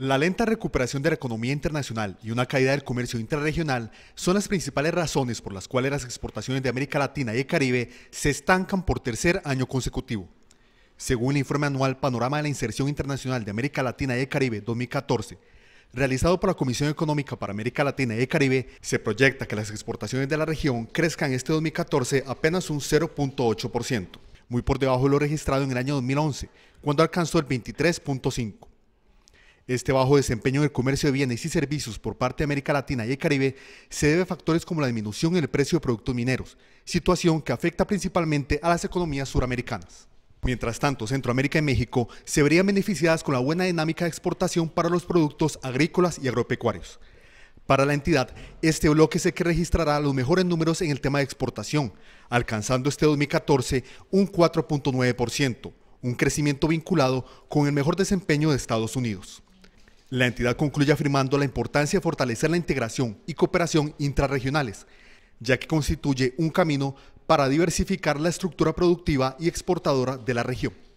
La lenta recuperación de la economía internacional y una caída del comercio intrarregional son las principales razones por las cuales las exportaciones de América Latina y el Caribe se estancan por tercer año consecutivo. Según el informe anual Panorama de la Inserción Internacional de América Latina y el Caribe 2014, realizado por la Comisión Económica para América Latina y el Caribe, se proyecta que las exportaciones de la región crezcan este 2014 apenas un 0.8%, muy por debajo de lo registrado en el año 2011, cuando alcanzó el 23.5%. Este bajo desempeño en el comercio de bienes y servicios por parte de América Latina y el Caribe se debe a factores como la disminución en el precio de productos mineros, situación que afecta principalmente a las economías suramericanas. Mientras tanto, Centroamérica y México se verían beneficiadas con la buena dinámica de exportación para los productos agrícolas y agropecuarios. Para la entidad, este bloque se que registrará los mejores números en el tema de exportación, alcanzando este 2014 un 4.9%, un crecimiento vinculado con el mejor desempeño de Estados Unidos. La entidad concluye afirmando la importancia de fortalecer la integración y cooperación intrarregionales, ya que constituye un camino para diversificar la estructura productiva y exportadora de la región.